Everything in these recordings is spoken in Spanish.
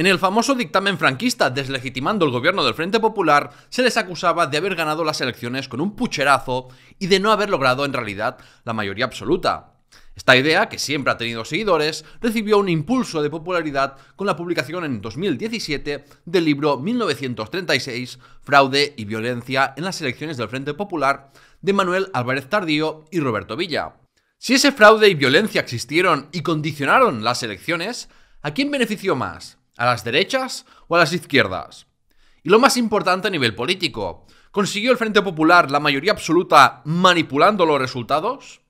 En el famoso dictamen franquista deslegitimando el gobierno del Frente Popular, se les acusaba de haber ganado las elecciones con un pucherazo y de no haber logrado en realidad la mayoría absoluta. Esta idea, que siempre ha tenido seguidores, recibió un impulso de popularidad con la publicación en 2017 del libro 1936, Fraude y Violencia en las elecciones del Frente Popular, de Manuel Álvarez Tardío y Roberto Villa. Si ese fraude y violencia existieron y condicionaron las elecciones, ¿a quién benefició más? ¿A las derechas o a las izquierdas? Y lo más importante a nivel político, ¿consiguió el Frente Popular la mayoría absoluta manipulando los resultados?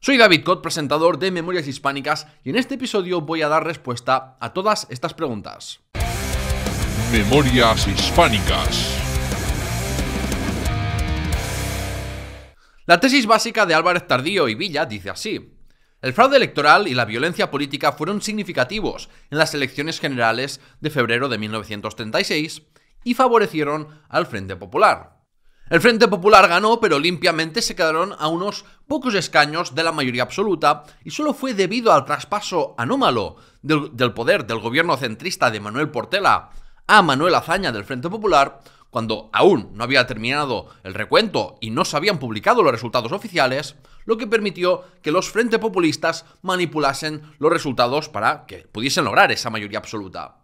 Soy David Cot, presentador de Memorias Hispánicas, y en este episodio voy a dar respuesta a todas estas preguntas. Memorias Hispánicas. La tesis básica de Álvarez Tardío y Villa dice así. El fraude electoral y la violencia política fueron significativos en las elecciones generales de febrero de 1936 y favorecieron al Frente Popular. El Frente Popular ganó, pero limpiamente se quedaron a unos pocos escaños de la mayoría absoluta y solo fue debido al traspaso anómalo del, poder del gobierno centrista de Manuel Portela a Manuel Azaña del Frente Popular cuando aún no había terminado el recuento y no se habían publicado los resultados oficiales, lo que permitió que los Frente Populistas manipulasen los resultados para que pudiesen lograr esa mayoría absoluta.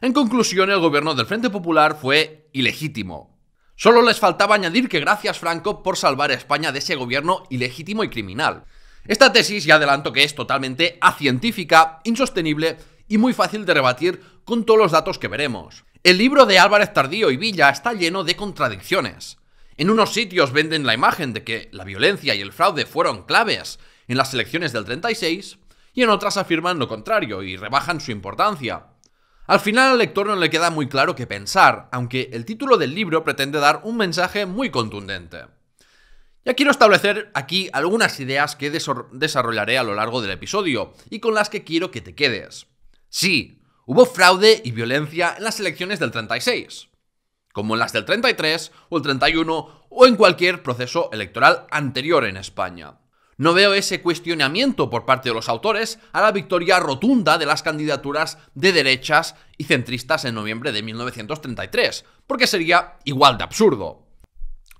En conclusión, el gobierno del Frente Popular fue ilegítimo. Solo les faltaba añadir que gracias Franco por salvar a España de ese gobierno ilegítimo y criminal. Esta tesis ya adelanto que es totalmente acientífica, insostenible y muy fácil de rebatir con todos los datos que veremos. El libro de Álvarez Tardío y Villa está lleno de contradicciones. En unos sitios venden la imagen de que la violencia y el fraude fueron claves en las elecciones del 36, y en otras afirman lo contrario y rebajan su importancia. Al final al lector no le queda muy claro qué pensar, aunque el título del libro pretende dar un mensaje muy contundente. Ya quiero establecer aquí algunas ideas que desarrollaré a lo largo del episodio y con las que quiero que te quedes. Sí, hubo fraude y violencia en las elecciones del 36 como en las del 33 o el 31 o en cualquier proceso electoral anterior en España. No veo ese cuestionamiento por parte de los autores a la victoria rotunda de las candidaturas de derechas y centristas en noviembre de 1933, porque sería igual de absurdo.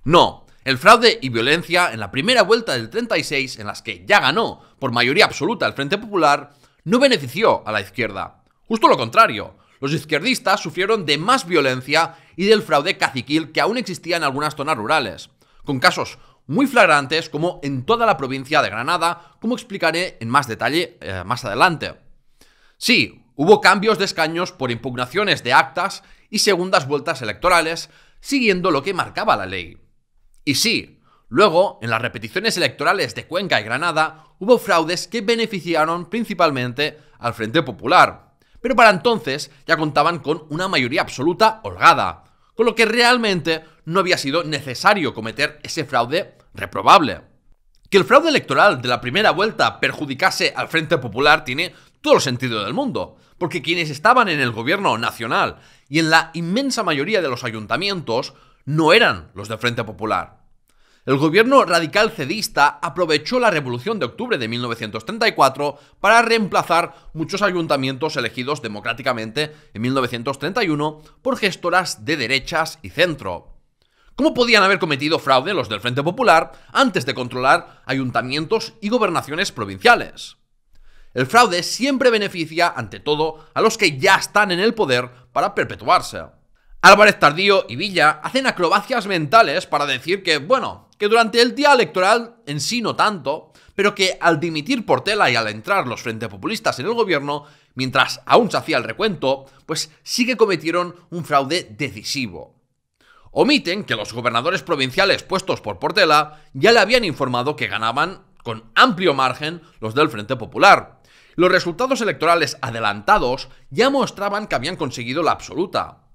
No, el fraude y violencia en la primera vuelta del 36, en las que ya ganó por mayoría absoluta el Frente Popular, no benefició a la izquierda. Justo lo contrario, los izquierdistas sufrieron de más violencia y del fraude caciquil que aún existía en algunas zonas rurales, con casos muy flagrantes como en toda la provincia de Granada, como explicaré en más detalle eh, más adelante. Sí, hubo cambios de escaños por impugnaciones de actas y segundas vueltas electorales, siguiendo lo que marcaba la ley. Y sí, luego, en las repeticiones electorales de Cuenca y Granada, hubo fraudes que beneficiaron principalmente al Frente Popular. Pero para entonces ya contaban con una mayoría absoluta holgada, con lo que realmente no había sido necesario cometer ese fraude reprobable. Que el fraude electoral de la primera vuelta perjudicase al Frente Popular tiene todo el sentido del mundo, porque quienes estaban en el gobierno nacional y en la inmensa mayoría de los ayuntamientos no eran los del Frente Popular. El gobierno radical cedista aprovechó la Revolución de Octubre de 1934 para reemplazar muchos ayuntamientos elegidos democráticamente en 1931 por gestoras de derechas y centro. ¿Cómo podían haber cometido fraude los del Frente Popular antes de controlar ayuntamientos y gobernaciones provinciales? El fraude siempre beneficia, ante todo, a los que ya están en el poder para perpetuarse. Álvarez Tardío y Villa hacen acrobacias mentales para decir que, bueno, que durante el día electoral en sí no tanto, pero que al dimitir Portela y al entrar los frente populistas en el gobierno, mientras aún se hacía el recuento, pues sí que cometieron un fraude decisivo. Omiten que los gobernadores provinciales puestos por Portela ya le habían informado que ganaban con amplio margen los del Frente Popular. Los resultados electorales adelantados ya mostraban que habían conseguido la absoluta,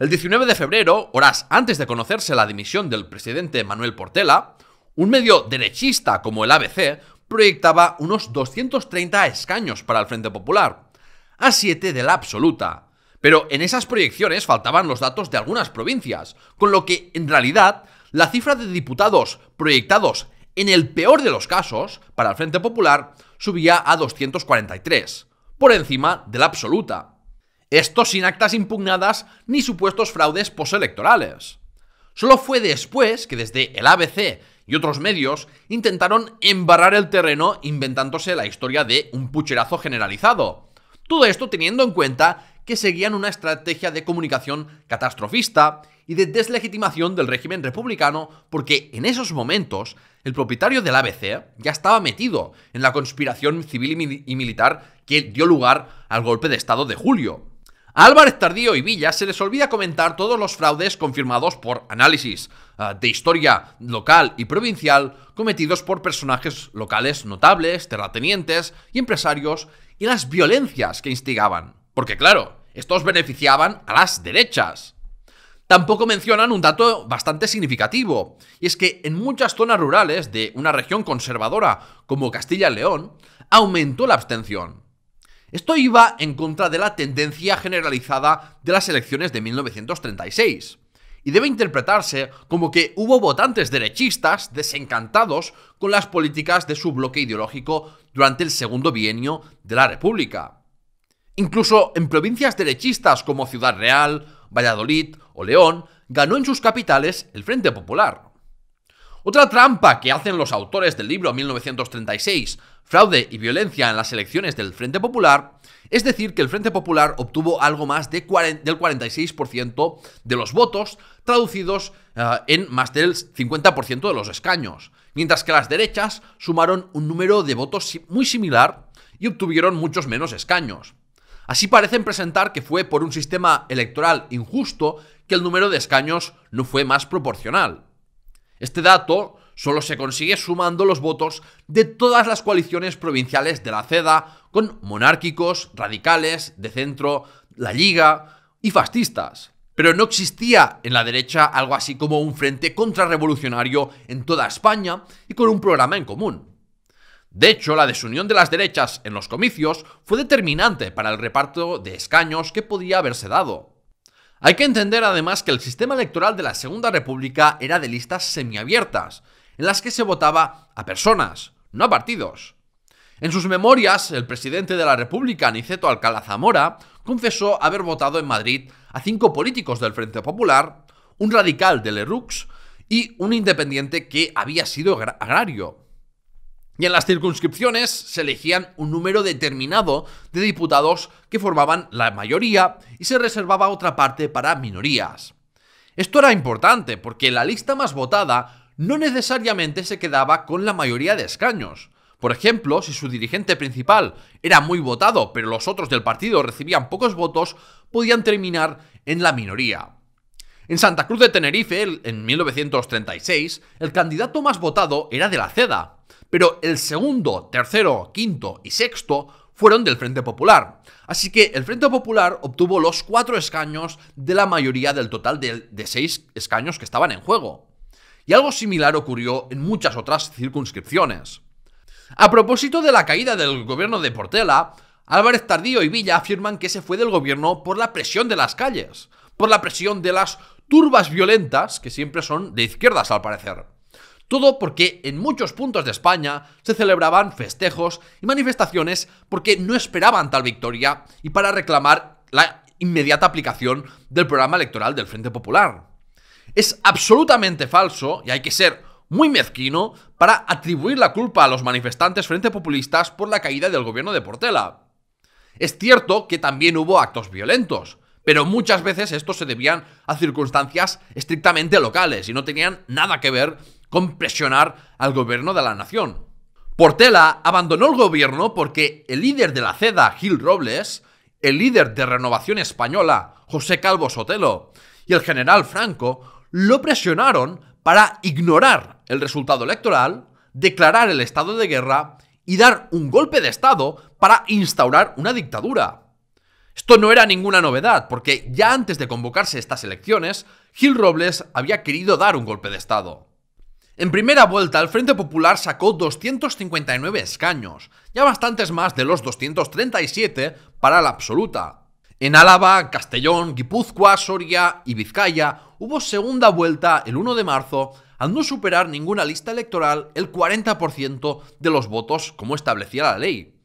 el 19 de febrero, horas antes de conocerse la dimisión del presidente Manuel Portela, un medio derechista como el ABC proyectaba unos 230 escaños para el Frente Popular, a 7 de la absoluta. Pero en esas proyecciones faltaban los datos de algunas provincias, con lo que en realidad la cifra de diputados proyectados en el peor de los casos para el Frente Popular subía a 243, por encima de la absoluta. Esto sin actas impugnadas ni supuestos fraudes postelectorales. Solo fue después que desde el ABC y otros medios intentaron embarrar el terreno inventándose la historia de un pucherazo generalizado. Todo esto teniendo en cuenta que seguían una estrategia de comunicación catastrofista y de deslegitimación del régimen republicano porque en esos momentos el propietario del ABC ya estaba metido en la conspiración civil y militar que dio lugar al golpe de Estado de julio. A Álvarez Tardío y Villa se les olvida comentar todos los fraudes confirmados por análisis ah, de historia local y provincial cometidos por personajes locales notables, terratenientes y empresarios y las violencias que instigaban. Porque claro, estos beneficiaban a las derechas. Tampoco mencionan un dato bastante significativo, y es que en muchas zonas rurales de una región conservadora como Castilla y León, aumentó la abstención. Esto iba en contra de la tendencia generalizada de las elecciones de 1936 y debe interpretarse como que hubo votantes derechistas desencantados con las políticas de su bloque ideológico durante el segundo bienio de la República. Incluso en provincias derechistas como Ciudad Real, Valladolid o León, ganó en sus capitales el Frente Popular. Otra trampa que hacen los autores del libro 1936 fraude y violencia en las elecciones del Frente Popular, es decir, que el Frente Popular obtuvo algo más del 46% de los votos, traducidos eh, en más del 50% de los escaños, mientras que las derechas sumaron un número de votos muy similar y obtuvieron muchos menos escaños. Así parecen presentar que fue por un sistema electoral injusto que el número de escaños no fue más proporcional. Este dato solo se consigue sumando los votos de todas las coaliciones provinciales de la CEDA, con monárquicos, radicales, de centro, la Liga y fascistas. Pero no existía en la derecha algo así como un frente contrarrevolucionario en toda España y con un programa en común. De hecho, la desunión de las derechas en los comicios fue determinante para el reparto de escaños que podía haberse dado. Hay que entender además que el sistema electoral de la Segunda República era de listas semiabiertas, en las que se votaba a personas, no a partidos. En sus memorias, el presidente de la República, Niceto Alcalá Zamora, confesó haber votado en Madrid a cinco políticos del Frente Popular, un radical de Lerux y un independiente que había sido agrario. Y en las circunscripciones se elegían un número determinado de diputados que formaban la mayoría y se reservaba otra parte para minorías. Esto era importante porque la lista más votada no necesariamente se quedaba con la mayoría de escaños. Por ejemplo, si su dirigente principal era muy votado, pero los otros del partido recibían pocos votos, podían terminar en la minoría. En Santa Cruz de Tenerife, en 1936, el candidato más votado era de la CEDA, pero el segundo, tercero, quinto y sexto fueron del Frente Popular. Así que el Frente Popular obtuvo los cuatro escaños de la mayoría del total de, de seis escaños que estaban en juego y algo similar ocurrió en muchas otras circunscripciones. A propósito de la caída del gobierno de Portela, Álvarez Tardío y Villa afirman que se fue del gobierno por la presión de las calles, por la presión de las turbas violentas, que siempre son de izquierdas al parecer. Todo porque en muchos puntos de España se celebraban festejos y manifestaciones porque no esperaban tal victoria y para reclamar la inmediata aplicación del programa electoral del Frente Popular. Es absolutamente falso, y hay que ser muy mezquino, para atribuir la culpa a los manifestantes frente populistas por la caída del gobierno de Portela. Es cierto que también hubo actos violentos, pero muchas veces estos se debían a circunstancias estrictamente locales y no tenían nada que ver con presionar al gobierno de la nación. Portela abandonó el gobierno porque el líder de la CEDA, Gil Robles, el líder de Renovación Española, José Calvo Sotelo, y el general Franco lo presionaron para ignorar el resultado electoral, declarar el estado de guerra y dar un golpe de Estado para instaurar una dictadura. Esto no era ninguna novedad, porque ya antes de convocarse estas elecciones, Gil Robles había querido dar un golpe de Estado. En primera vuelta, el Frente Popular sacó 259 escaños, ya bastantes más de los 237 para la absoluta, en Álava, Castellón, Guipúzcoa, Soria y Vizcaya hubo segunda vuelta el 1 de marzo al no superar ninguna lista electoral el 40% de los votos como establecía la ley.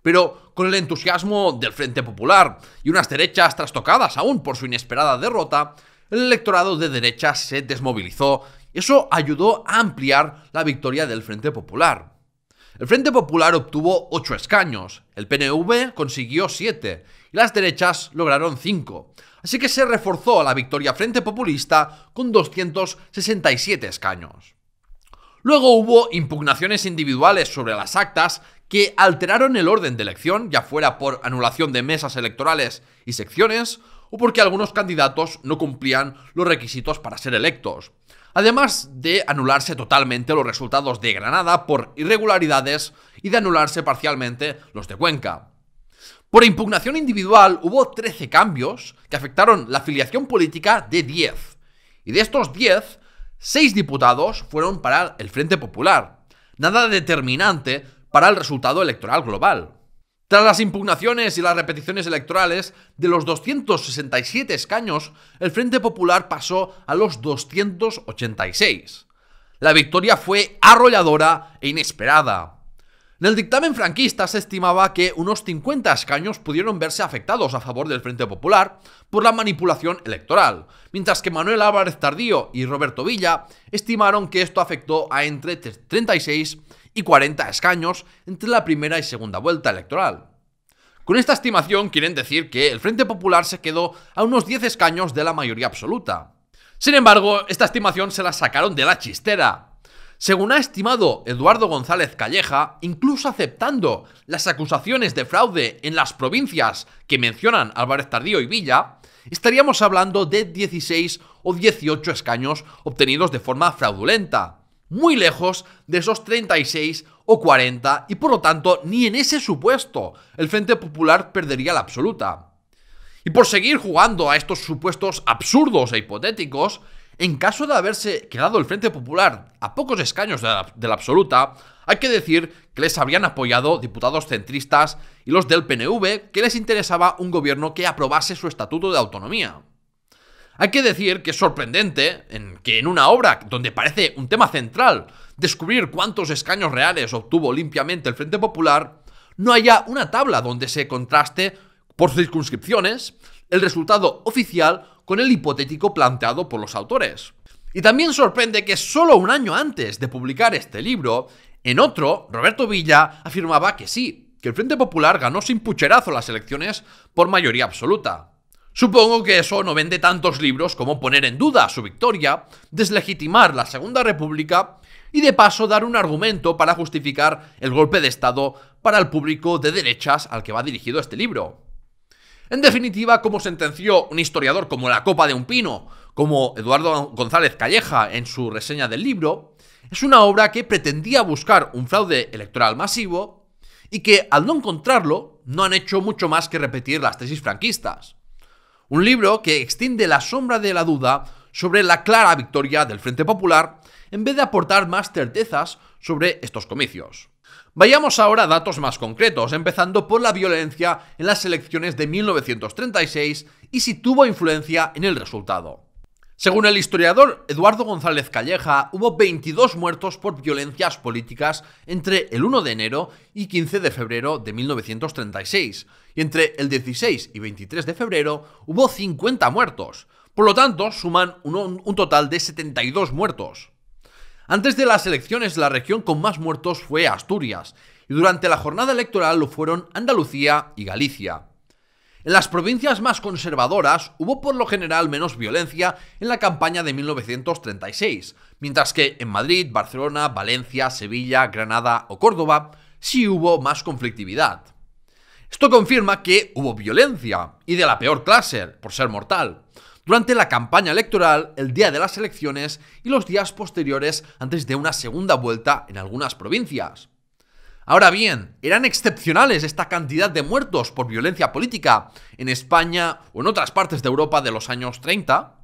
Pero con el entusiasmo del Frente Popular y unas derechas trastocadas aún por su inesperada derrota, el electorado de derechas se desmovilizó. Eso ayudó a ampliar la victoria del Frente Popular. El Frente Popular obtuvo 8 escaños, el PNV consiguió 7 y las derechas lograron 5. Así que se reforzó la victoria Frente Populista con 267 escaños. Luego hubo impugnaciones individuales sobre las actas que alteraron el orden de elección, ya fuera por anulación de mesas electorales y secciones, o porque algunos candidatos no cumplían los requisitos para ser electos además de anularse totalmente los resultados de Granada por irregularidades y de anularse parcialmente los de Cuenca. Por impugnación individual hubo 13 cambios que afectaron la afiliación política de 10. Y de estos 10, 6 diputados fueron para el Frente Popular. Nada determinante para el resultado electoral global. Tras las impugnaciones y las repeticiones electorales, de los 267 escaños, el Frente Popular pasó a los 286. La victoria fue arrolladora e inesperada. En el dictamen franquista se estimaba que unos 50 escaños pudieron verse afectados a favor del Frente Popular por la manipulación electoral, mientras que Manuel Álvarez Tardío y Roberto Villa estimaron que esto afectó a entre 36 y y 40 escaños entre la primera y segunda vuelta electoral. Con esta estimación quieren decir que el Frente Popular se quedó a unos 10 escaños de la mayoría absoluta. Sin embargo, esta estimación se la sacaron de la chistera. Según ha estimado Eduardo González Calleja, incluso aceptando las acusaciones de fraude en las provincias que mencionan Álvarez Tardío y Villa, estaríamos hablando de 16 o 18 escaños obtenidos de forma fraudulenta, muy lejos de esos 36 o 40 y por lo tanto ni en ese supuesto el Frente Popular perdería la absoluta. Y por seguir jugando a estos supuestos absurdos e hipotéticos, en caso de haberse quedado el Frente Popular a pocos escaños de la, absoluta, hay que decir que les habrían apoyado diputados centristas y los del PNV, que les interesaba un gobierno que aprobase su estatuto de autonomía. Hay que decir que es sorprendente que en una obra donde parece un tema central descubrir cuántos escaños reales obtuvo limpiamente el Frente Popular, no haya una tabla donde se contraste por circunscripciones el resultado oficial con el hipotético planteado por los autores. Y también sorprende que solo un año antes de publicar este libro, en otro, Roberto Villa afirmaba que sí, que el Frente Popular ganó sin pucherazo las elecciones por mayoría absoluta. Supongo que eso no vende tantos libros como poner en duda su victoria, deslegitimar la Segunda República y de paso dar un argumento para justificar el golpe de Estado para el público de derechas al que va dirigido este libro. En definitiva, como sentenció un historiador como la copa de un pino, como Eduardo González Calleja en su reseña del libro, es una obra que pretendía buscar un fraude electoral masivo y que, al no encontrarlo, no han hecho mucho más que repetir las tesis franquistas. Un libro que extiende la sombra de la duda sobre la clara victoria del Frente Popular en vez de aportar más certezas sobre estos comicios. Vayamos ahora a datos más concretos, empezando por la violencia en las elecciones de 1936 y si tuvo influencia en el resultado. Según el historiador Eduardo González Calleja, hubo 22 muertos por violencias políticas entre el 1 de enero y 15 de febrero de 1936, y entre el 16 y 23 de febrero hubo 50 muertos. Por lo tanto, suman un, total de 72 muertos. Antes de las elecciones, la región con más muertos fue Asturias, y durante la jornada electoral lo fueron Andalucía y Galicia. En las provincias más conservadoras hubo por lo general menos violencia en la campaña de 1936, mientras que en Madrid, Barcelona, Valencia, Sevilla, Granada o Córdoba sí hubo más conflictividad. Esto confirma que hubo violencia, y de la peor clase, por ser mortal, durante la campaña electoral, el día de las elecciones y los días posteriores antes de una segunda vuelta en algunas provincias. Ahora bien, ¿eran excepcionales esta cantidad de muertos por violencia política en España o en otras partes de Europa de los años 30?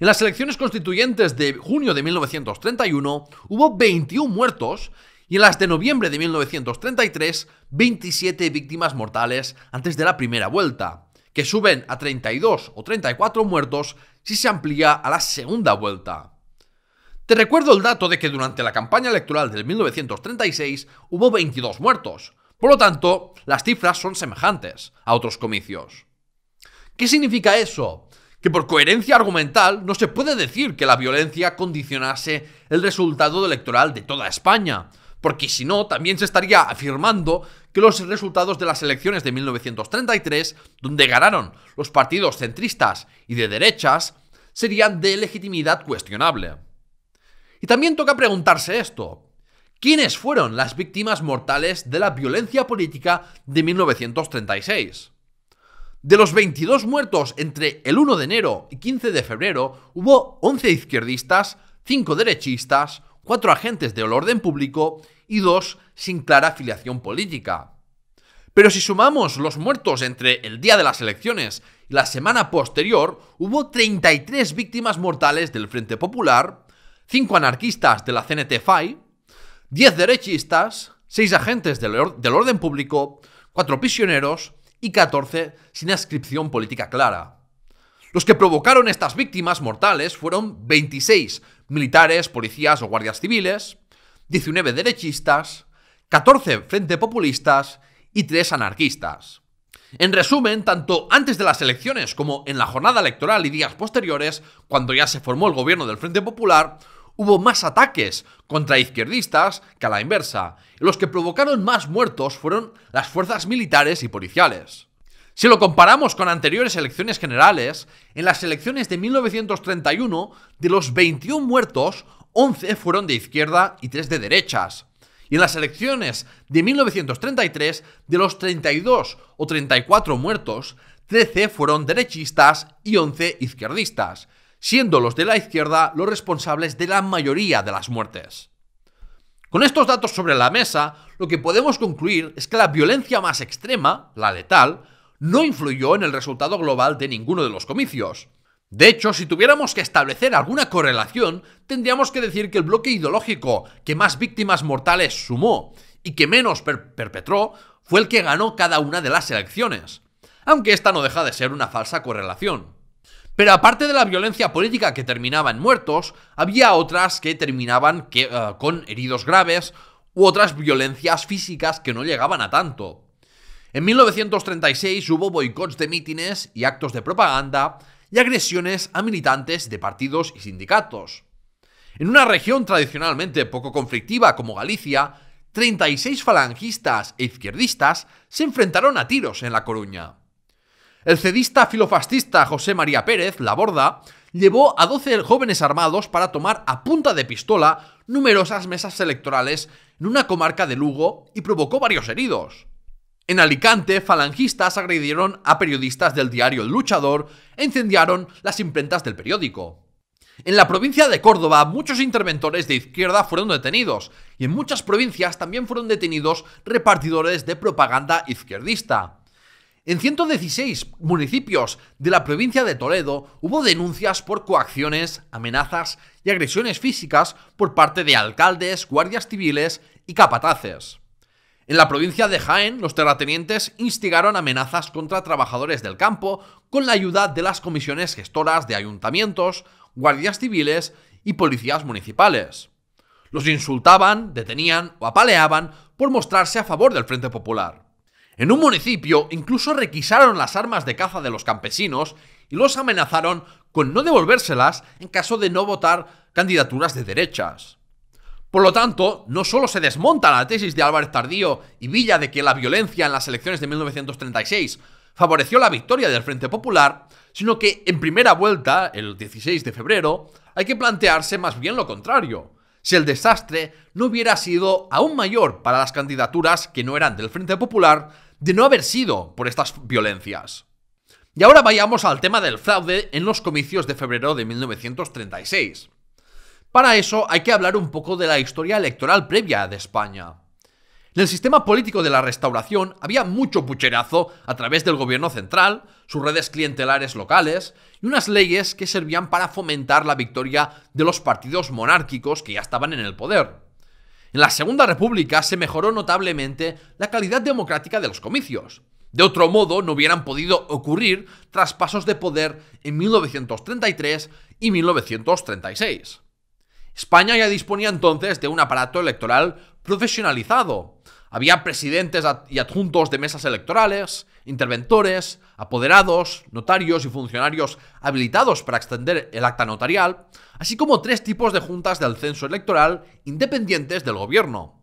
En las elecciones constituyentes de junio de 1931 hubo 21 muertos y en las de noviembre de 1933 27 víctimas mortales antes de la primera vuelta, que suben a 32 o 34 muertos si se amplía a la segunda vuelta. Te recuerdo el dato de que durante la campaña electoral del 1936 hubo 22 muertos. Por lo tanto, las cifras son semejantes a otros comicios. ¿Qué significa eso? Que por coherencia argumental no se puede decir que la violencia condicionase el resultado electoral de toda España, porque si no, también se estaría afirmando que los resultados de las elecciones de 1933, donde ganaron los partidos centristas y de derechas, serían de legitimidad cuestionable también toca preguntarse esto. ¿Quiénes fueron las víctimas mortales de la violencia política de 1936? De los 22 muertos entre el 1 de enero y 15 de febrero, hubo 11 izquierdistas, 5 derechistas, 4 agentes del orden público y 2 sin clara afiliación política. Pero si sumamos los muertos entre el día de las elecciones y la semana posterior, hubo 33 víctimas mortales del Frente Popular, 5 anarquistas de la cnt fai 10 derechistas, 6 agentes del, orden público, 4 prisioneros y 14 sin inscripción política clara. Los que provocaron estas víctimas mortales fueron 26 militares, policías o guardias civiles, 19 derechistas, 14 frente populistas y 3 anarquistas. En resumen, tanto antes de las elecciones como en la jornada electoral y días posteriores, cuando ya se formó el gobierno del Frente Popular, hubo más ataques contra izquierdistas que a la inversa. los que provocaron más muertos fueron las fuerzas militares y policiales. Si lo comparamos con anteriores elecciones generales, en las elecciones de 1931, de los 21 muertos, 11 fueron de izquierda y 3 de derechas. Y en las elecciones de 1933, de los 32 o 34 muertos, 13 fueron derechistas y 11 izquierdistas siendo los de la izquierda los responsables de la mayoría de las muertes. Con estos datos sobre la mesa, lo que podemos concluir es que la violencia más extrema, la letal, no influyó en el resultado global de ninguno de los comicios. De hecho, si tuviéramos que establecer alguna correlación, tendríamos que decir que el bloque ideológico que más víctimas mortales sumó y que menos perpetró fue el que ganó cada una de las elecciones, aunque esta no deja de ser una falsa correlación. Pero aparte de la violencia política que terminaba en muertos, había otras que terminaban eh, con heridos graves u otras violencias físicas que no llegaban a tanto. En 1936 hubo boicots de mítines y actos de propaganda y agresiones a militantes de partidos y sindicatos. En una región tradicionalmente poco conflictiva como Galicia, 36 falangistas e izquierdistas se enfrentaron a tiros en La Coruña. El cedista filofascista José María Pérez, la borda, llevó a 12 jóvenes armados para tomar a punta de pistola numerosas mesas electorales en una comarca de Lugo y provocó varios heridos. En Alicante, falangistas agredieron a periodistas del diario El Luchador e incendiaron las imprentas del periódico. En la provincia de Córdoba, muchos interventores de izquierda fueron detenidos, y en muchas provincias también fueron detenidos repartidores de propaganda izquierdista. En 116 municipios de la provincia de Toledo hubo denuncias por coacciones, amenazas y agresiones físicas por parte de alcaldes, guardias civiles y capataces. En la provincia de Jaén, los terratenientes instigaron amenazas contra trabajadores del campo con la ayuda de las comisiones gestoras de ayuntamientos, guardias civiles y policías municipales. Los insultaban, detenían o apaleaban por mostrarse a favor del Frente Popular. En un municipio incluso requisaron las armas de caza de los campesinos y los amenazaron con no devolvérselas en caso de no votar candidaturas de derechas. Por lo tanto, no solo se desmonta la tesis de Álvarez Tardío y Villa de que la violencia en las elecciones de 1936 favoreció la victoria del Frente Popular, sino que en primera vuelta, el 16 de febrero, hay que plantearse más bien lo contrario, si el desastre no hubiera sido aún mayor para las candidaturas que no eran del Frente Popular, de no haber sido por estas violencias. Y ahora vayamos al tema del fraude en los comicios de febrero de 1936. Para eso hay que hablar un poco de la historia electoral previa de España. En el sistema político de la restauración había mucho pucherazo a través del gobierno central, sus redes clientelares locales y unas leyes que servían para fomentar la victoria de los partidos monárquicos que ya estaban en el poder. En la Segunda República se mejoró notablemente la calidad democrática de los comicios. De otro modo, no hubieran podido ocurrir traspasos de poder en 1933 y 1936. España ya disponía entonces de un aparato electoral profesionalizado, había presidentes y adjuntos de mesas electorales, interventores, apoderados, notarios y funcionarios habilitados para extender el acta notarial, así como tres tipos de juntas del censo electoral independientes del gobierno.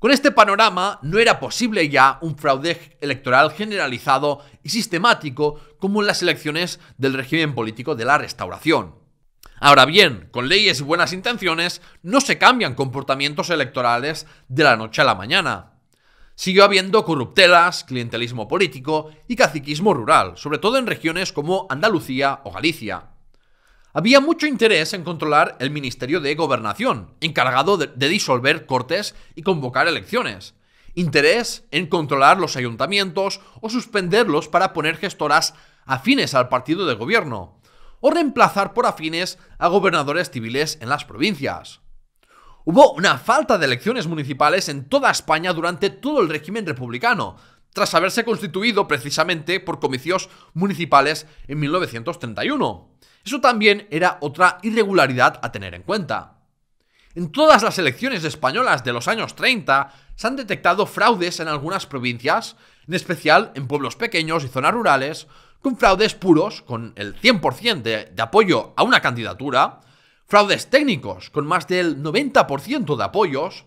Con este panorama no era posible ya un fraude electoral generalizado y sistemático como en las elecciones del régimen político de la restauración. Ahora bien, con leyes y buenas intenciones no se cambian comportamientos electorales de la noche a la mañana. Siguió habiendo corruptelas, clientelismo político y caciquismo rural, sobre todo en regiones como Andalucía o Galicia. Había mucho interés en controlar el Ministerio de Gobernación, encargado de, disolver cortes y convocar elecciones. Interés en controlar los ayuntamientos o suspenderlos para poner gestoras afines al partido de gobierno o reemplazar por afines a gobernadores civiles en las provincias. Hubo una falta de elecciones municipales en toda España durante todo el régimen republicano, tras haberse constituido precisamente por comicios municipales en 1931. Eso también era otra irregularidad a tener en cuenta. En todas las elecciones españolas de los años 30 se han detectado fraudes en algunas provincias, en especial en pueblos pequeños y zonas rurales, con fraudes puros, con el 100% de, apoyo a una candidatura, fraudes técnicos, con más del 90% de apoyos,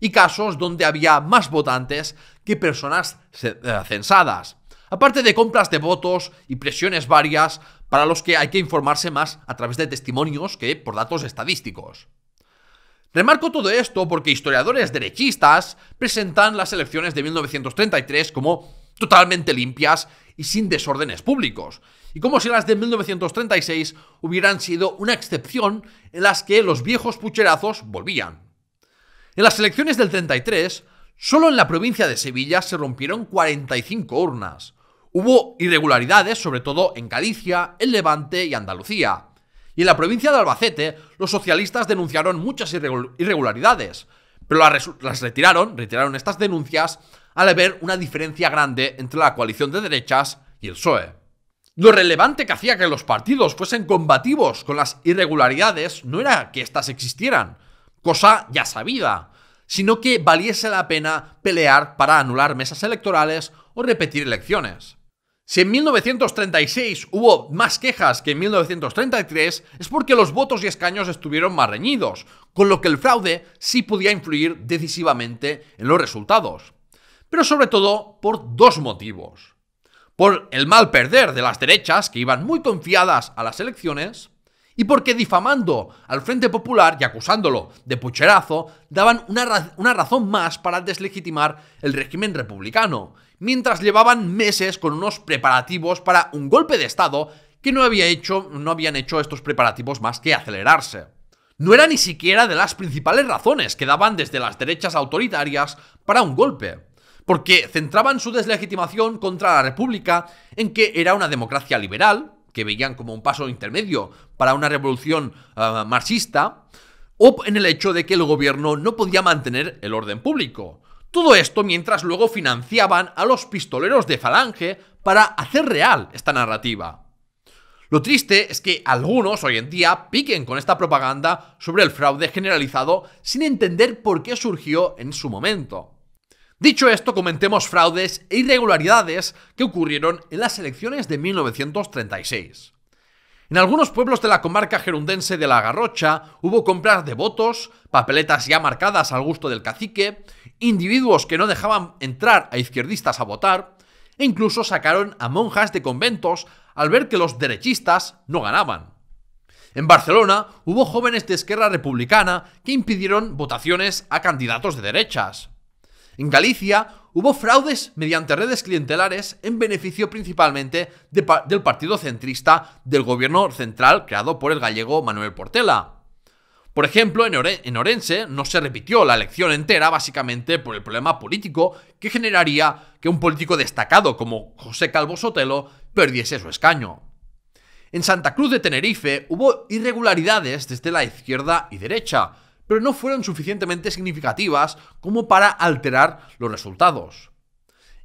y casos donde había más votantes que personas eh, censadas. Aparte de compras de votos y presiones varias para los que hay que informarse más a través de testimonios que por datos estadísticos. Remarco todo esto porque historiadores derechistas presentan las elecciones de 1933 como totalmente limpias y sin desórdenes públicos. Y como si las de 1936 hubieran sido una excepción en las que los viejos pucherazos volvían. En las elecciones del 33, solo en la provincia de Sevilla se rompieron 45 urnas. Hubo irregularidades, sobre todo en Galicia, el Levante y Andalucía. Y en la provincia de Albacete, los socialistas denunciaron muchas irregularidades, pero las, las retiraron, retiraron estas denuncias al haber una diferencia grande entre la coalición de derechas y el PSOE. Lo relevante que hacía que los partidos fuesen combativos con las irregularidades no era que éstas existieran, cosa ya sabida, sino que valiese la pena pelear para anular mesas electorales o repetir elecciones. Si en 1936 hubo más quejas que en 1933, es porque los votos y escaños estuvieron más reñidos, con lo que el fraude sí podía influir decisivamente en los resultados pero sobre todo por dos motivos. Por el mal perder de las derechas, que iban muy confiadas a las elecciones, y porque difamando al Frente Popular y acusándolo de pucherazo, daban una, razón más para deslegitimar el régimen republicano, mientras llevaban meses con unos preparativos para un golpe de Estado que no, había hecho, no habían hecho estos preparativos más que acelerarse. No era ni siquiera de las principales razones que daban desde las derechas autoritarias para un golpe, porque centraban su deslegitimación contra la República en que era una democracia liberal, que veían como un paso intermedio para una revolución eh, marxista, o en el hecho de que el gobierno no podía mantener el orden público. Todo esto mientras luego financiaban a los pistoleros de Falange para hacer real esta narrativa. Lo triste es que algunos hoy en día piquen con esta propaganda sobre el fraude generalizado sin entender por qué surgió en su momento. Dicho esto, comentemos fraudes e irregularidades que ocurrieron en las elecciones de 1936. En algunos pueblos de la comarca gerundense de La Garrocha hubo compras de votos, papeletas ya marcadas al gusto del cacique, individuos que no dejaban entrar a izquierdistas a votar, e incluso sacaron a monjas de conventos al ver que los derechistas no ganaban. En Barcelona hubo jóvenes de izquierda Republicana que impidieron votaciones a candidatos de derechas. En Galicia hubo fraudes mediante redes clientelares en beneficio principalmente del partido centrista del gobierno central creado por el gallego Manuel Portela. Por ejemplo, en, Orense no se repitió la elección entera básicamente por el problema político que generaría que un político destacado como José Calvo Sotelo perdiese su escaño. En Santa Cruz de Tenerife hubo irregularidades desde la izquierda y derecha, pero no fueron suficientemente significativas como para alterar los resultados.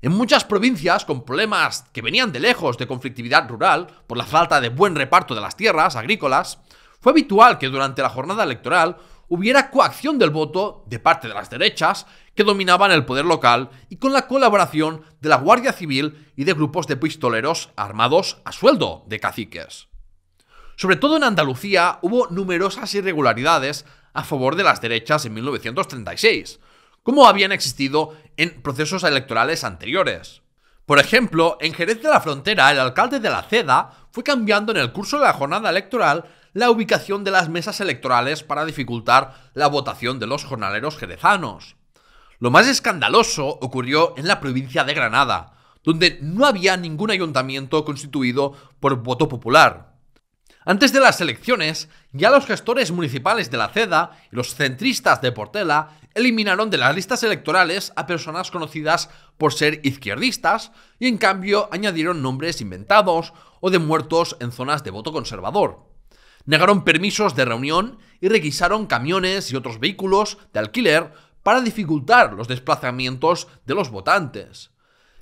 En muchas provincias con problemas que venían de lejos de conflictividad rural por la falta de buen reparto de las tierras agrícolas, fue habitual que durante la jornada electoral hubiera coacción del voto de parte de las derechas que dominaban el poder local y con la colaboración de la Guardia Civil y de grupos de pistoleros armados a sueldo de caciques. Sobre todo en Andalucía hubo numerosas irregularidades a favor de las derechas en 1936, como habían existido en procesos electorales anteriores. Por ejemplo, en Jerez de la Frontera, el alcalde de la Ceda fue cambiando en el curso de la jornada electoral la ubicación de las mesas electorales para dificultar la votación de los jornaleros jerezanos. Lo más escandaloso ocurrió en la provincia de Granada, donde no había ningún ayuntamiento constituido por voto popular. Antes de las elecciones, ya los gestores municipales de la CEDA y los centristas de Portela eliminaron de las listas electorales a personas conocidas por ser izquierdistas y en cambio añadieron nombres inventados o de muertos en zonas de voto conservador. Negaron permisos de reunión y requisaron camiones y otros vehículos de alquiler para dificultar los desplazamientos de los votantes.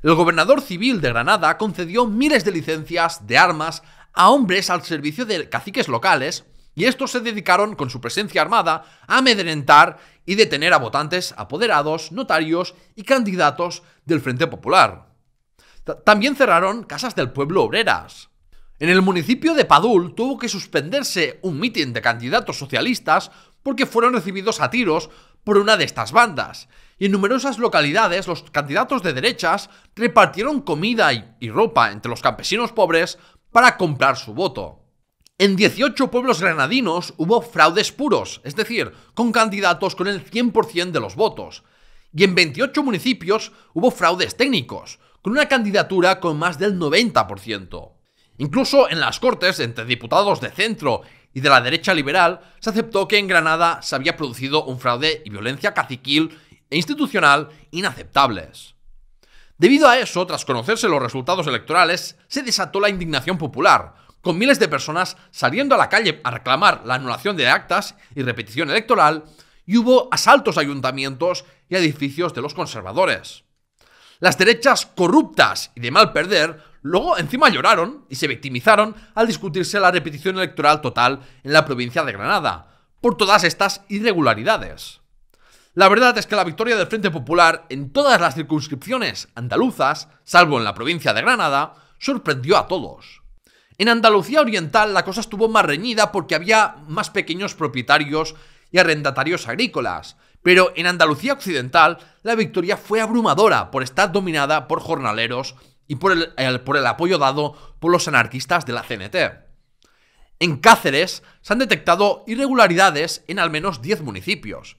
El gobernador civil de Granada concedió miles de licencias de armas a hombres al servicio de caciques locales, y estos se dedicaron con su presencia armada a amedrentar y detener a votantes apoderados, notarios y candidatos del Frente Popular. También cerraron casas del pueblo obreras. En el municipio de Padul tuvo que suspenderse un mitin de candidatos socialistas porque fueron recibidos a tiros por una de estas bandas. Y en numerosas localidades los candidatos de derechas repartieron comida y ropa entre los campesinos pobres para comprar su voto. En 18 pueblos granadinos hubo fraudes puros, es decir, con candidatos con el 100% de los votos. Y en 28 municipios hubo fraudes técnicos, con una candidatura con más del 90%. Incluso en las Cortes, entre diputados de centro y de la derecha liberal, se aceptó que en Granada se había producido un fraude y violencia caciquil e institucional inaceptables. Debido a eso, tras conocerse los resultados electorales, se desató la indignación popular, con miles de personas saliendo a la calle a reclamar la anulación de actas y repetición electoral, y hubo asaltos a ayuntamientos y edificios de los conservadores. Las derechas corruptas y de mal perder luego encima lloraron y se victimizaron al discutirse la repetición electoral total en la provincia de Granada, por todas estas irregularidades. La verdad es que la victoria del Frente Popular en todas las circunscripciones andaluzas, salvo en la provincia de Granada, sorprendió a todos. En Andalucía Oriental la cosa estuvo más reñida porque había más pequeños propietarios y arrendatarios agrícolas, pero en Andalucía Occidental la victoria fue abrumadora por estar dominada por jornaleros y por el, apoyo dado por los anarquistas de la CNT. En Cáceres se han detectado irregularidades en al menos 10 municipios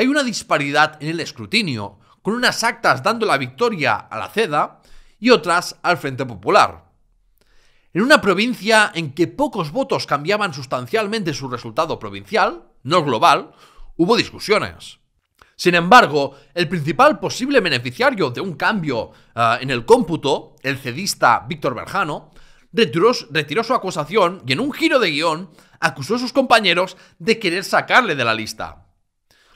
hay una disparidad en el escrutinio, con unas actas dando la victoria a la CEDA y otras al Frente Popular. En una provincia en que pocos votos cambiaban sustancialmente su resultado provincial, no global, hubo discusiones. Sin embargo, el principal posible beneficiario de un cambio eh, en el cómputo, el cedista Víctor Berjano, retiró, retiró su acusación y en un giro de guión acusó a sus compañeros de querer sacarle de la lista.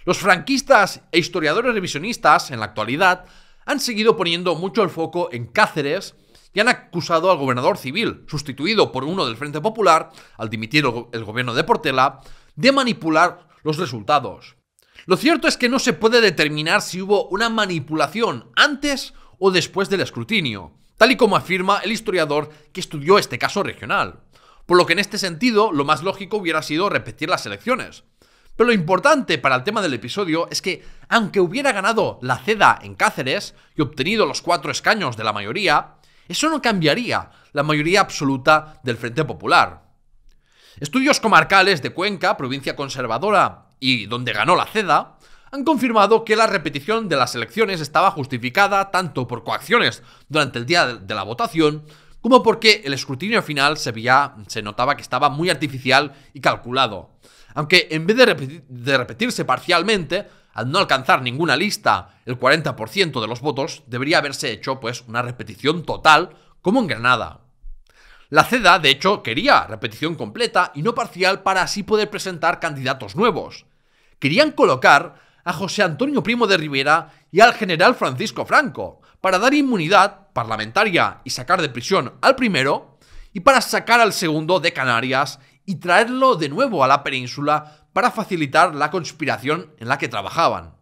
Los franquistas e historiadores revisionistas en la actualidad han seguido poniendo mucho el foco en Cáceres y han acusado al gobernador civil, sustituido por uno del Frente Popular, al dimitir el gobierno de Portela, de manipular los resultados. Lo cierto es que no se puede determinar si hubo una manipulación antes o después del escrutinio, tal y como afirma el historiador que estudió este caso regional. Por lo que en este sentido, lo más lógico hubiera sido repetir las elecciones, pero lo importante para el tema del episodio es que, aunque hubiera ganado la CEDA en Cáceres y obtenido los cuatro escaños de la mayoría, eso no cambiaría la mayoría absoluta del Frente Popular. Estudios comarcales de Cuenca, provincia conservadora y donde ganó la CEDA, han confirmado que la repetición de las elecciones estaba justificada tanto por coacciones durante el día de la votación como porque el escrutinio final se, veía, se notaba que estaba muy artificial y calculado aunque en vez de, repetirse parcialmente, al no alcanzar ninguna lista el 40% de los votos, debería haberse hecho pues una repetición total, como en Granada. La CEDA, de hecho, quería repetición completa y no parcial para así poder presentar candidatos nuevos. Querían colocar a José Antonio Primo de Rivera y al general Francisco Franco, para dar inmunidad parlamentaria y sacar de prisión al primero, y para sacar al segundo de Canarias y traerlo de nuevo a la península para facilitar la conspiración en la que trabajaban.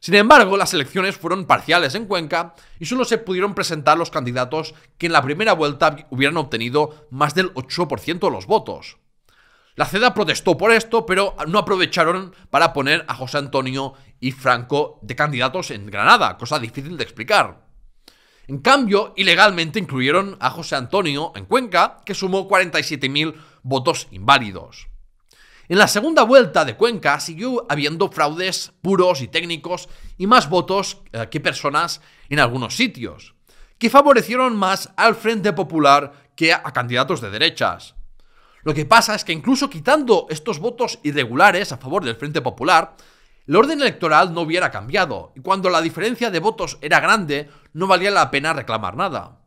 Sin embargo, las elecciones fueron parciales en Cuenca y solo se pudieron presentar los candidatos que en la primera vuelta hubieran obtenido más del 8% de los votos. La CEDA protestó por esto, pero no aprovecharon para poner a José Antonio y Franco de candidatos en Granada, cosa difícil de explicar. En cambio, ilegalmente incluyeron a José Antonio en Cuenca, que sumó 47.000 votos inválidos. En la segunda vuelta de Cuenca siguió habiendo fraudes puros y técnicos y más votos eh, que personas en algunos sitios, que favorecieron más al Frente Popular que a candidatos de derechas. Lo que pasa es que incluso quitando estos votos irregulares a favor del Frente Popular, el orden electoral no hubiera cambiado, y cuando la diferencia de votos era grande, no valía la pena reclamar nada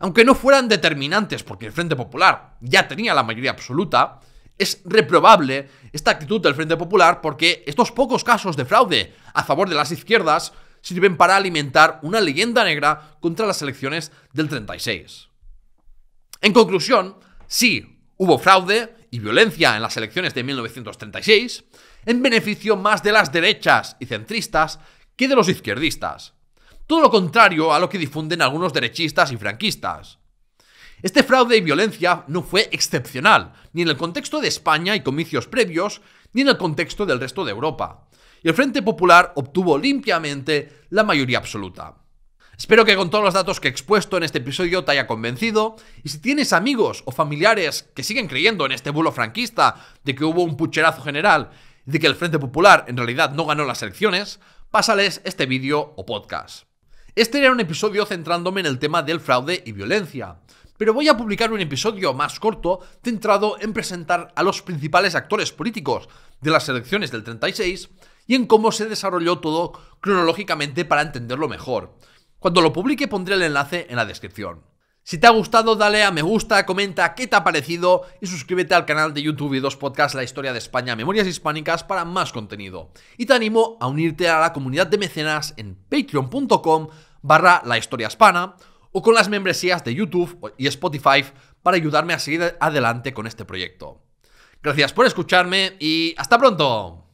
aunque no fueran determinantes porque el Frente Popular ya tenía la mayoría absoluta, es reprobable esta actitud del Frente Popular porque estos pocos casos de fraude a favor de las izquierdas sirven para alimentar una leyenda negra contra las elecciones del 36. En conclusión, sí, hubo fraude y violencia en las elecciones de 1936, en beneficio más de las derechas y centristas que de los izquierdistas. Todo lo contrario a lo que difunden algunos derechistas y franquistas. Este fraude y violencia no fue excepcional, ni en el contexto de España y comicios previos, ni en el contexto del resto de Europa. Y el Frente Popular obtuvo limpiamente la mayoría absoluta. Espero que con todos los datos que he expuesto en este episodio te haya convencido, y si tienes amigos o familiares que siguen creyendo en este bulo franquista de que hubo un pucherazo general y de que el Frente Popular en realidad no ganó las elecciones, pásales este vídeo o podcast. Este era un episodio centrándome en el tema del fraude y violencia, pero voy a publicar un episodio más corto centrado en presentar a los principales actores políticos de las elecciones del 36 y en cómo se desarrolló todo cronológicamente para entenderlo mejor. Cuando lo publique pondré el enlace en la descripción. Si te ha gustado, dale a me gusta, comenta qué te ha parecido y suscríbete al canal de YouTube y dos podcasts La Historia de España, Memorias Hispánicas para más contenido. Y te animo a unirte a la comunidad de mecenas en patreon.com barra la historia hispana o con las membresías de YouTube y Spotify para ayudarme a seguir adelante con este proyecto. Gracias por escucharme y hasta pronto.